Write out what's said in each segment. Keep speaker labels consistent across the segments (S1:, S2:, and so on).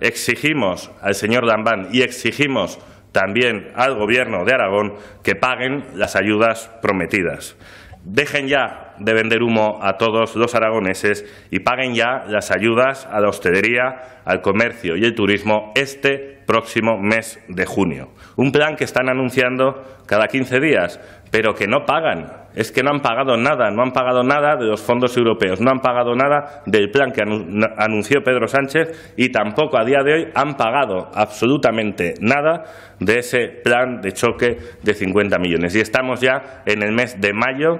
S1: exigimos al señor Dambán y exigimos también al Gobierno de Aragón que paguen las ayudas prometidas. Dejen ya de vender humo a todos los aragoneses y paguen ya las ayudas a la hostelería, al comercio y el turismo este próximo mes de junio. Un plan que están anunciando cada 15 días, pero que no pagan es que no han pagado nada, no han pagado nada de los fondos europeos, no han pagado nada del plan que anunció Pedro Sánchez y tampoco a día de hoy han pagado absolutamente nada de ese plan de choque de 50 millones. Y estamos ya en el mes de mayo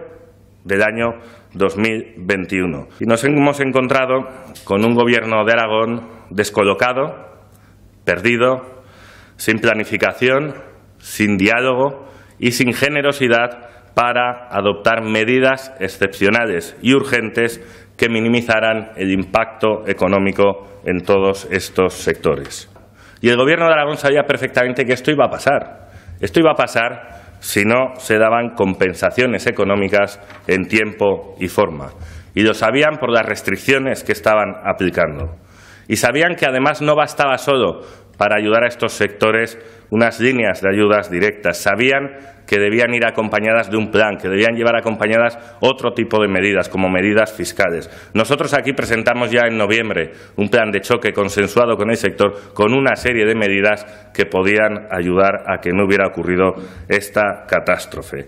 S1: del año 2021. Y nos hemos encontrado con un gobierno de Aragón descolocado, perdido, sin planificación, sin diálogo y sin generosidad para adoptar medidas excepcionales y urgentes que minimizaran el impacto económico en todos estos sectores. Y el Gobierno de Aragón sabía perfectamente que esto iba a pasar. Esto iba a pasar si no se daban compensaciones económicas en tiempo y forma. Y lo sabían por las restricciones que estaban aplicando. Y sabían que además no bastaba solo para ayudar a estos sectores unas líneas de ayudas directas. Sabían que debían ir acompañadas de un plan, que debían llevar acompañadas otro tipo de medidas, como medidas fiscales. Nosotros aquí presentamos ya en noviembre un plan de choque consensuado con el sector, con una serie de medidas que podían ayudar a que no hubiera ocurrido esta catástrofe.